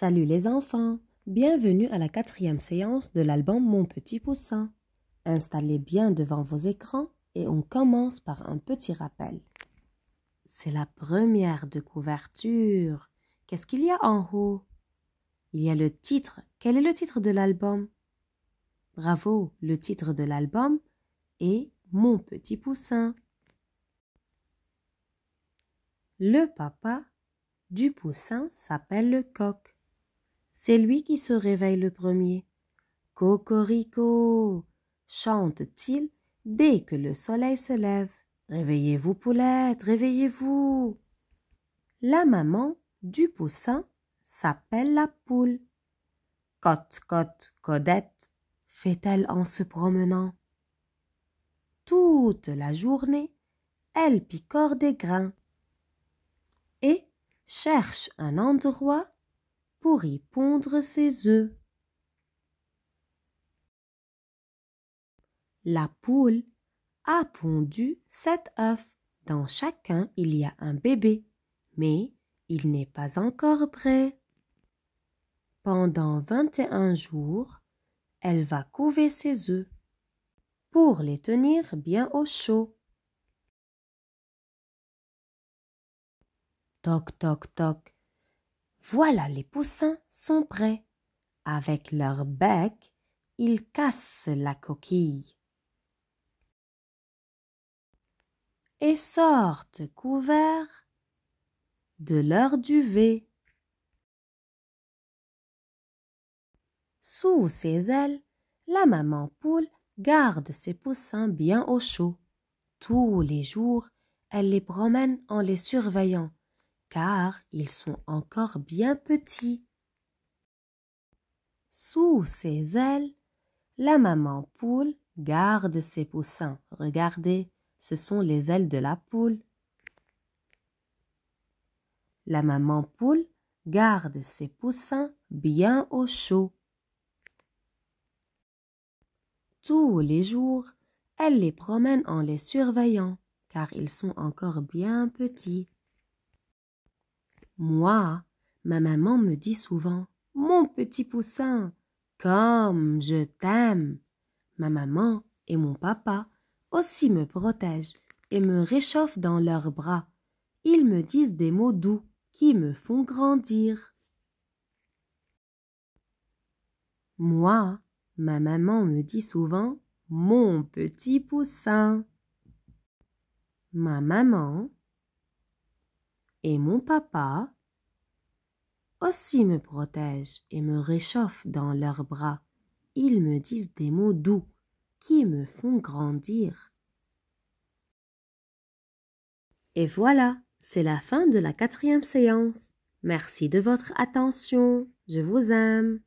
Salut les enfants, bienvenue à la quatrième séance de l'album Mon petit poussin. Installez bien devant vos écrans et on commence par un petit rappel. C'est la première de couverture. Qu'est-ce qu'il y a en haut Il y a le titre. Quel est le titre de l'album Bravo, le titre de l'album est Mon petit poussin. Le papa du poussin s'appelle le coq c'est lui qui se réveille le premier. Cocorico chante-t-il dès que le soleil se lève. Réveillez-vous, poulette, réveillez-vous. La maman du poussin s'appelle la poule. Cote, cote, codette, fait-elle en se promenant. Toute la journée, elle picore des grains et cherche un endroit pour y pondre ses œufs. La poule a pondu sept œufs. Dans chacun, il y a un bébé, mais il n'est pas encore prêt. Pendant 21 jours, elle va couver ses œufs pour les tenir bien au chaud. Toc toc toc. Voilà, les poussins sont prêts. Avec leur bec, ils cassent la coquille et sortent couverts de leur duvet. Sous ses ailes, la maman poule garde ses poussins bien au chaud. Tous les jours, elle les promène en les surveillant car ils sont encore bien petits. Sous ses ailes, la maman poule garde ses poussins. Regardez, ce sont les ailes de la poule. La maman poule garde ses poussins bien au chaud. Tous les jours, elle les promène en les surveillant, car ils sont encore bien petits. Moi, ma maman me dit souvent Mon petit poussin, comme je t'aime. Ma maman et mon papa aussi me protègent et me réchauffent dans leurs bras. Ils me disent des mots doux qui me font grandir. Moi, ma maman me dit souvent mon petit poussin. Ma maman et mon papa aussi me protège et me réchauffent dans leurs bras. Ils me disent des mots doux qui me font grandir. Et voilà, c'est la fin de la quatrième séance. Merci de votre attention. Je vous aime.